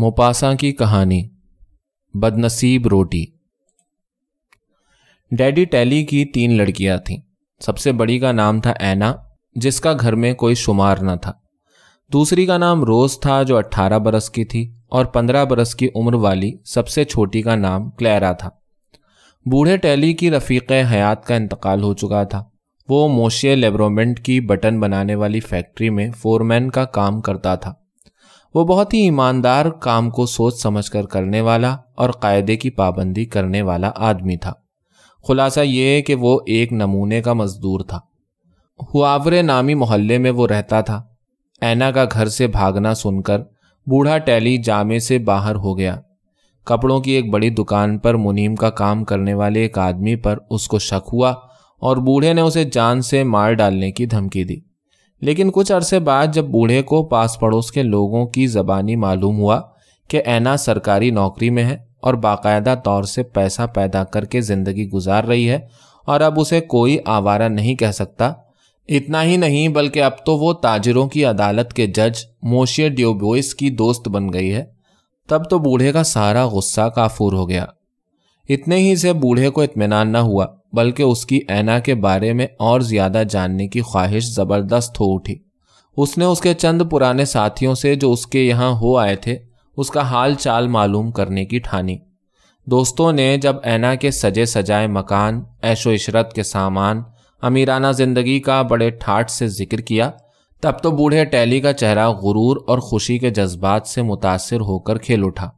Maupassant की कहानी बदनसीब रोटी डैडी टैली की तीन लड़कियां थीं सबसे बड़ी का नाम था ऐना जिसका घर में कोई शुमार न था दूसरी का नाम रोज था जो 18 बरस की थी और 15 बरस की उम्र वाली सबसे छोटी का नाम क्लैरा था बूढ़े टैली की रफ़ीक हयात का इंतकाल हो चुका था वो मोशिया लेब्रोमेंट की बटन बनाने वाली फैक्ट्री में फोरमैन का काम करता था वो बहुत ही ईमानदार काम को सोच समझ कर करने वाला और कायदे की पाबंदी करने वाला आदमी था खुलासा ये कि वो एक नमूने का मजदूर था हुआवरे नामी मोहल्ले में वो रहता था ऐना का घर से भागना सुनकर बूढ़ा टैली जामे से बाहर हो गया कपड़ों की एक बड़ी दुकान पर मुनीम का काम करने वाले एक आदमी पर उसको शक हुआ और बूढ़े ने उसे जान से मार डालने की धमकी दी लेकिन कुछ अरसे बाद जब बूढ़े को पास पड़ोस के लोगों की जबानी मालूम हुआ कि ऐना सरकारी नौकरी में है और बाकायदा तौर से पैसा पैदा करके ज़िंदगी गुजार रही है और अब उसे कोई आवारा नहीं कह सकता इतना ही नहीं बल्कि अब तो वो ताजरों की अदालत के जज मोशिया ड्योबोइस की दोस्त बन गई है तब तो बूढ़े का सारा गुस्सा काफूर हो गया इतने ही से बूढ़े को इतमान न हुआ बल्कि उसकी ऐना के बारे में और ज्यादा जानने की ख्वाहिश जबरदस्त हो उठी उसने उसके चंद पुराने साथियों से जो उसके यहाँ हो आए थे उसका हाल चाल मालूम करने की ठानी दोस्तों ने जब ऐना के सजे सजाए मकान ऐशो इशरत के सामान अमीराना जिंदगी का बड़े ठाठ से जिक्र किया तब तो बूढ़े टैली का चेहरा गुरूर और खुशी के जज्बात से मुतासर होकर खेल उठा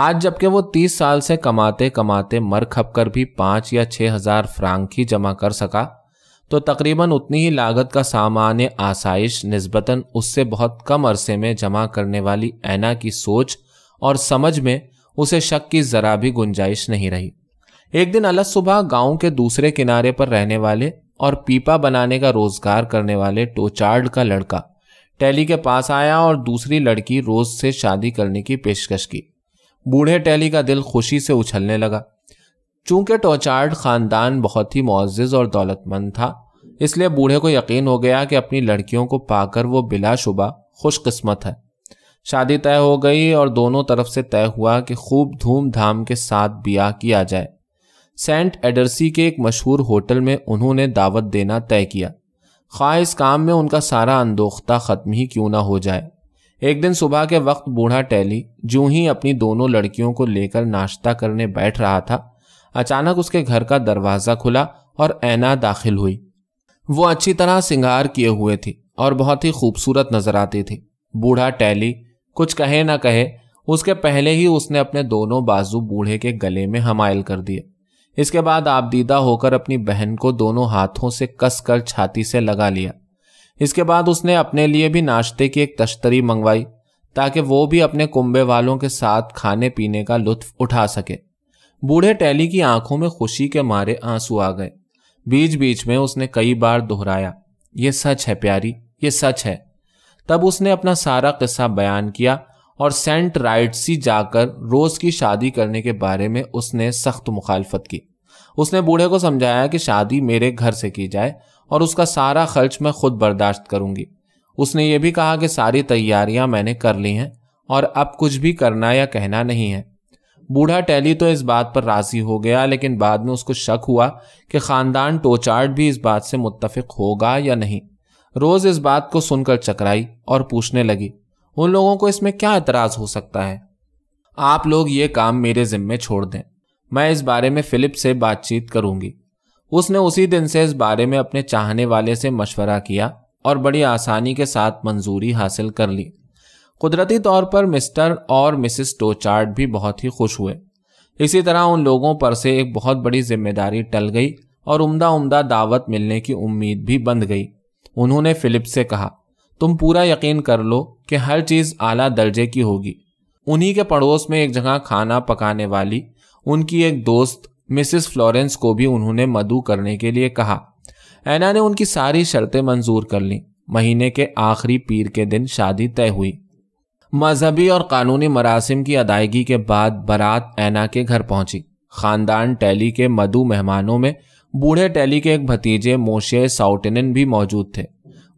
आज जबकि वो तीस साल से कमाते कमाते मर खप कर भी पाँच या छः हजार फ्रांक ही जमा कर सका तो तकरीबन उतनी ही लागत का सामान आसाइश नस्बता उससे बहुत कम अरसे में जमा करने वाली ऐना की सोच और समझ में उसे शक की जरा भी गुंजाइश नहीं रही एक दिन अलग सुबह गांव के दूसरे किनारे पर रहने वाले और पीपा बनाने का रोजगार करने वाले टोचार्ड का लड़का टैली के पास आया और दूसरी लड़की रोज से शादी करने की पेशकश की बूढ़े टैली का दिल खुशी से उछलने लगा चूंकि टोचार्ड खानदान बहुत ही मुआज़ और दौलतमंद था इसलिए बूढ़े को यकीन हो गया कि अपनी लड़कियों को पाकर वो बिलाशुबा खुशकिस्मत है शादी तय हो गई और दोनों तरफ से तय हुआ कि खूब धूम धाम के साथ ब्याह किया जाए सेंट एडर्सी के एक मशहूर होटल में उन्होंने दावत देना तय किया खास इस काम में उनका सारा अंदोख्ता ख़त्म ही क्यों ना हो जाए एक दिन सुबह के वक्त बूढ़ा टैली जू ही अपनी दोनों लड़कियों को लेकर नाश्ता करने बैठ रहा था अचानक उसके घर का दरवाजा खुला और ऐना दाखिल हुई वो अच्छी तरह सिंगार किए हुए थी और बहुत ही खूबसूरत नजर आती थी बूढ़ा टैली कुछ कहे ना कहे उसके पहले ही उसने अपने दोनों बाजू बूढ़े के गले में हमायल कर दिए इसके बाद आप दीदा होकर अपनी बहन को दोनों हाथों से कसकर छाती से लगा लिया इसके बाद उसने अपने लिए भी नाश्ते की एक तश्तरी मंगवाई ताकि वो भी अपने कुंबे वालों के साथ खाने पीने का लुत्फ उठा सके बूढ़े टैली की आंखों में खुशी के मारे आंसू आ गए बीच बीच में उसने कई बार दोहराया ये सच है प्यारी ये सच है तब उसने अपना सारा किस्सा बयान किया और सेंट राइटसी जाकर रोज की शादी करने के बारे में उसने सख्त मुखालफत की उसने बूढ़े को समझाया कि शादी मेरे घर से की जाए और उसका सारा खर्च मैं खुद बर्दाश्त करूंगी उसने ये भी कहा कि सारी तैयारियां मैंने कर ली हैं और अब कुछ भी करना या कहना नहीं है बूढ़ा टैली तो इस बात पर राजी हो गया लेकिन बाद में उसको शक हुआ कि खानदान टोचार्ड भी इस बात से मुत्तफिक होगा या नहीं रोज इस बात को सुनकर चकराई और पूछने लगी उन लोगों को इसमें क्या एतराज हो सकता है आप लोग ये काम मेरे जिम्मे छोड़ दें मैं इस बारे में फिलिप से बातचीत करूंगी उसने उसी दिन से इस बारे में अपने चाहने वाले से मशवरा किया और बड़ी आसानी के साथ मंजूरी हासिल कर ली कुदरती तौर पर मिस्टर और मिसिस टोचार्ड भी बहुत ही खुश हुए इसी तरह उन लोगों पर से एक बहुत बड़ी जिम्मेदारी टल गई और उम्दा उम्दा दावत मिलने की उम्मीद भी बंद गई उन्होंने फिलिप से कहा तुम पूरा यकीन कर लो कि हर चीज़ आला दर्जे की होगी उन्हीं के पड़ोस में एक जगह खाना पकाने वाली उनकी एक दोस्त मिसेस फ्लोरेंस को भी उन्होंने मधु करने के लिए कहा ऐना ने उनकी सारी शर्तें मंजूर कर लीं महीने के आखिरी पीर के दिन शादी तय हुई मजहबी और कानूनी मरासिम की अदायगी के बाद बारात ऐना के घर पहुंची खानदान टैली के मधु मेहमानों में बूढ़े टैली के एक भतीजे मोशे साउटेनन भी मौजूद थे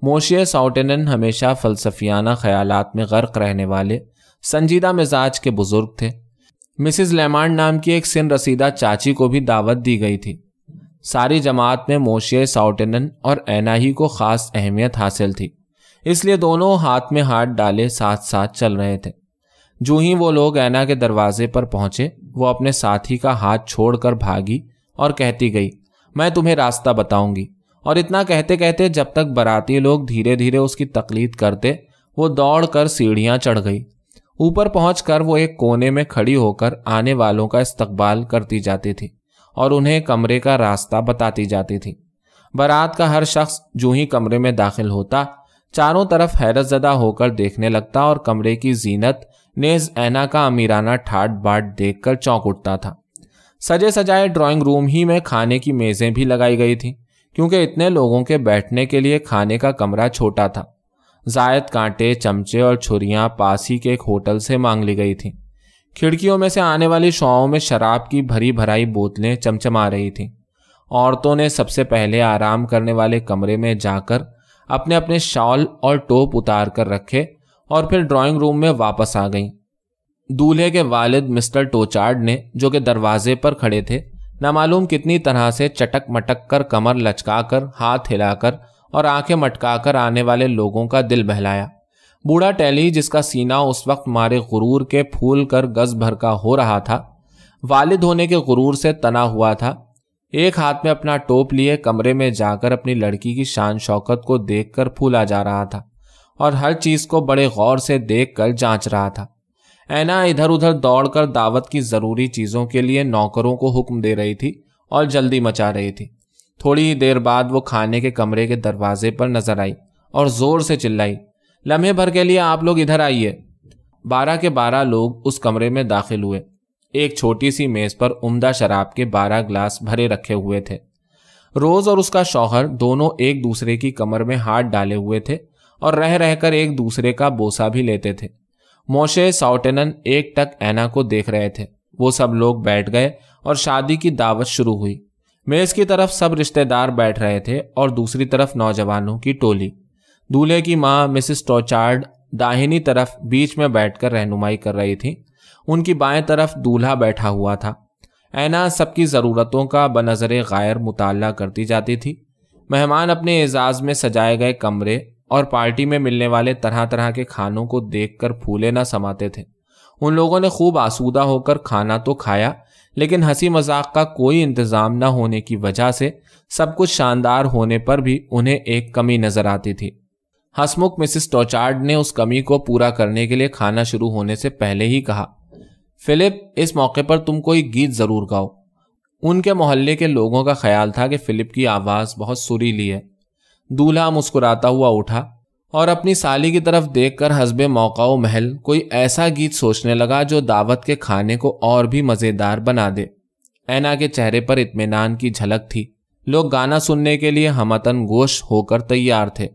मोशे साउटेनन हमेशा फलसफियाना ख्यालात में गर्क रहने वाले संजीदा मिजाज के बुजुर्ग थे मिसिज लेमांड नाम की एक सिन रसीदा चाची को भी दावत दी गई थी सारी जमात में मोशे साउटेनन और एनाही को खास अहमियत हासिल थी इसलिए दोनों हाथ में हाथ डाले साथ साथ चल रहे थे जो ही वो लोग ऐना के दरवाजे पर पहुंचे वो अपने साथी का हाथ छोड़कर भागी और कहती गई मैं तुम्हें रास्ता बताऊंगी और इतना कहते कहते जब तक बाराती लोग धीरे धीरे उसकी तकलीद करते वो दौड़ कर सीढ़ियाँ चढ़ गई ऊपर पहुंचकर वो एक कोने में खड़ी होकर आने वालों का इस्तकबाल करती जाती थी और उन्हें कमरे का रास्ता बताती जाती थी बारात का हर शख्स जो ही कमरे में दाखिल होता चारों तरफ हैरत ज़दा होकर देखने लगता और कमरे की जीनत नेज ऐना का अमीराना ठाट बाट देखकर चौंक उठता था सजे सजाए ड्राइंग रूम ही में खाने की मेज़ें भी लगाई गई थी क्योंकि इतने लोगों के बैठने के लिए खाने का कमरा छोटा था जायद कांटे चमचे और छुरियाँ पास ही के एक होटल से मांग ली गई थीं खिड़कियों में से आने वाली शवाओं में शराब की भरी भराई बोतलें चमचमा रही थीं औरतों ने सबसे पहले आराम करने वाले कमरे में जाकर अपने अपने शॉल और टोप उतार कर रखे और फिर ड्राइंग रूम में वापस आ गईं दूल्हे के वालिद मिस्टर टोचार्ड ने जो कि दरवाजे पर खड़े थे नामालूम कितनी तरह से चटक मटक कर कमर लचका कर हाथ हिलाकर और आंखें मटकाकर आने वाले लोगों का दिल बहलाया बूढ़ा टैली जिसका सीना उस वक्त मारे गुरूर के फूल कर गज भर का हो रहा था वालिद होने के गुरूर से तना हुआ था एक हाथ में अपना टोप लिए कमरे में जाकर अपनी लड़की की शान शौकत को देखकर फूला जा रहा था और हर चीज को बड़े गौर से देख कर जांच रहा था ऐना इधर उधर दौड़कर दावत की ज़रूरी चीज़ों के लिए नौकरों को हुक्म दे रही थी और जल्दी मचा रही थी थोड़ी ही देर बाद वो खाने के कमरे के दरवाजे पर नजर आई और जोर से चिल्लाई लम्हे भर के लिए आप लोग इधर आइए बारह के बारह लोग उस कमरे में दाखिल हुए एक छोटी सी मेज पर उमदा शराब के बारह ग्लास भरे रखे हुए थे रोज और उसका शौहर दोनों एक दूसरे की कमर में हाथ डाले हुए थे और रह रहकर एक दूसरे का बोसा भी लेते थे मोशे साउटेनन एक टक ऐना को देख रहे थे वो सब लोग बैठ गए और शादी की दावत शुरू हुई मेज की तरफ सब रिश्तेदार बैठ रहे थे और दूसरी तरफ नौजवानों की टोली दूल्हे की माँ मिसिस टोचार्ड दाहिनी तरफ बीच में बैठकर रहनुमाई कर रही थी उनकी बाएं तरफ दूल्हा बैठा हुआ था ऐना सबकी ज़रूरतों का बनज़र गायर मुताल करती जाती थी मेहमान अपने एजाज में सजाए गए कमरे और पार्टी में मिलने वाले तरह तरह के खानों को देखकर फूले ना समाते थे उन लोगों ने खूब आसूदा होकर खाना तो खाया लेकिन हंसी मजाक का कोई इंतज़ाम न होने की वजह से सब कुछ शानदार होने पर भी उन्हें एक कमी नज़र आती थी हसमुख मिसिस टोचार्ड ने उस कमी को पूरा करने के लिए खाना शुरू होने से पहले ही कहा फिलिप इस मौके पर तुम कोई गीत ज़रूर गाओ उनके मोहल्ले के लोगों का ख्याल था कि फिलिप की आवाज़ बहुत सुरीली है दूल्हा मुस्कुराता हुआ उठा और अपनी साली की तरफ देखकर हसब मौका महल कोई ऐसा गीत सोचने लगा जो दावत के खाने को और भी मज़ेदार बना दे ऐना के चेहरे पर इत्मीनान की झलक थी लोग गाना सुनने के लिए हमतन गोश होकर तैयार थे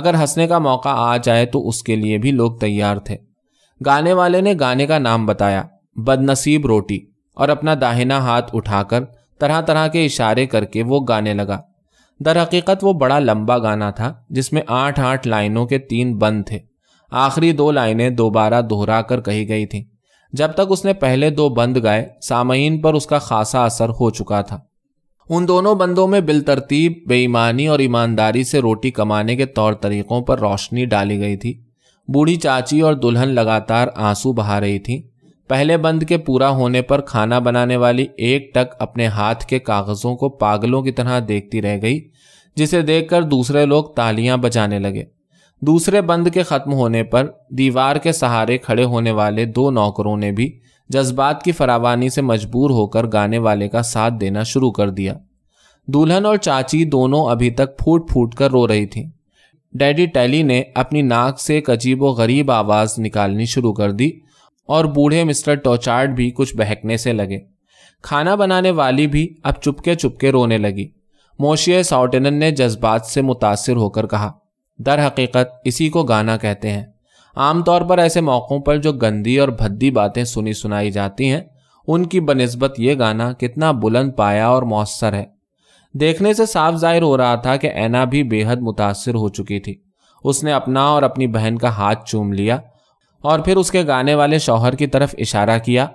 अगर हंसने का मौका आ जाए तो उसके लिए भी लोग तैयार थे गाने वाले ने गाने का नाम बताया बदनसीब रोटी और अपना दाहिना हाथ उठाकर तरह तरह के इशारे करके वो गाने लगा दर हकीकत वो बड़ा लंबा गाना था जिसमें आठ आठ लाइनों के तीन बंद थे आखिरी दो लाइनें दोबारा दोहरा कर कही गई थीं जब तक उसने पहले दो बंद गाए सामयीन पर उसका खासा असर हो चुका था उन दोनों बंदों में बिलतरतीब बेईमानी और ईमानदारी से रोटी कमाने के तौर तरीकों पर रोशनी डाली गई थी बूढ़ी चाची और दुल्हन लगातार आंसू बहा रही थीं पहले बंद के पूरा होने पर खाना बनाने वाली एक टक अपने हाथ के कागजों को पागलों की तरह देखती रह गई जिसे देखकर दूसरे लोग तालियां बजाने लगे दूसरे बंद के खत्म होने पर दीवार के सहारे खड़े होने वाले दो नौकरों ने भी जज्बात की फरावानी से मजबूर होकर गाने वाले का साथ देना शुरू कर दिया दुल्हन और चाची दोनों अभी तक फूट फूट कर रो रही थी डैडी टैली ने अपनी नाक से एक अजीब व गरीब आवाज़ निकालनी शुरू कर दी और बूढ़े मिस्टर टोचार्ड भी कुछ बहकने से लगे खाना बनाने वाली भी अब चुपके चुपके रोने लगी मोशिए साउटेनन ने जज्बात से मुतासर होकर कहा दर हकीकत इसी को गाना कहते हैं आमतौर पर ऐसे मौक़ों पर जो गंदी और भद्दी बातें सुनी सुनाई जाती हैं उनकी बनस्बत ये गाना कितना बुलंद पाया और मौसर है देखने से साफ जाहिर हो रहा था कि ऐना भी बेहद मुतासर हो चुकी थी उसने अपना और अपनी बहन का हाथ चूम लिया और फिर उसके गाने वाले शौहर की तरफ इशारा किया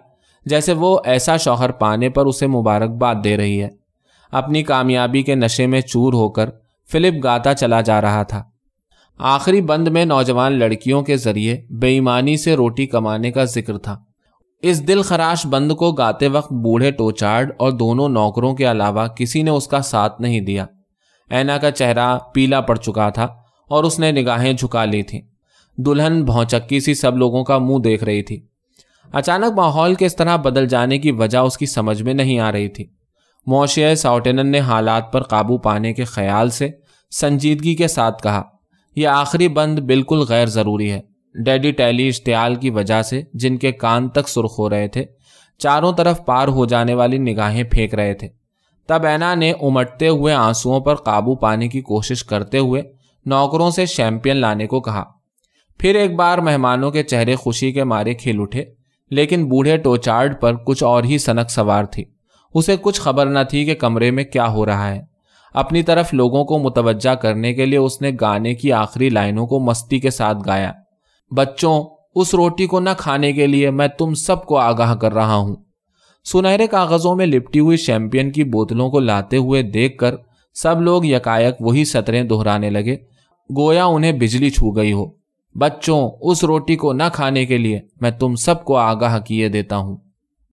जैसे वो ऐसा शौहर पाने पर उसे मुबारकबाद दे रही है अपनी कामयाबी के नशे में चूर होकर फिलिप गाता चला जा रहा था आखिरी बंद में नौजवान लड़कियों के जरिए बेईमानी से रोटी कमाने का जिक्र था इस दिल खराश बंद को गाते वक्त बूढ़े टोचार्ड और दोनों नौकरों के अलावा किसी ने उसका साथ नहीं दिया ऐना का चेहरा पीला पड़ चुका था और उसने निगाहें झुका ली थीं दुल्हन भौचक्की सी सब लोगों का मुंह देख रही थी अचानक माहौल के इस तरह बदल जाने की वजह उसकी समझ में नहीं आ रही थी मोशिया साउटेनन ने हालात पर काबू पाने के ख्याल से संजीदगी के साथ कहा यह आखिरी बंद बिल्कुल गैर ज़रूरी है डैडी टैली इश्तियाल की वजह से जिनके कान तक सुर्ख हो रहे थे चारों तरफ पार हो जाने वाली निगाहें फेंक रहे थे तब ऐना ने उमटते हुए आंसुओं पर काबू पाने की कोशिश करते हुए नौकरों से शैंपियन लाने को कहा फिर एक बार मेहमानों के चेहरे खुशी के मारे खिल उठे लेकिन बूढ़े टोचार्ड पर कुछ और ही सनक सवार थी उसे कुछ खबर न थी कि कमरे में क्या हो रहा है अपनी तरफ लोगों को मुतवजा करने के लिए उसने गाने की आखिरी लाइनों को मस्ती के साथ गाया बच्चों उस रोटी को न खाने के लिए मैं तुम सबको आगाह कर रहा हूं सुनहरे कागजों में लिपटी हुई शैंपियन की बोतलों को लाते हुए देखकर सब लोग यकायक वही सतरें दोहराने लगे गोया उन्हें बिजली छू गई हो बच्चों उस रोटी को न खाने के लिए मैं तुम सबको आगाह किए देता हूँ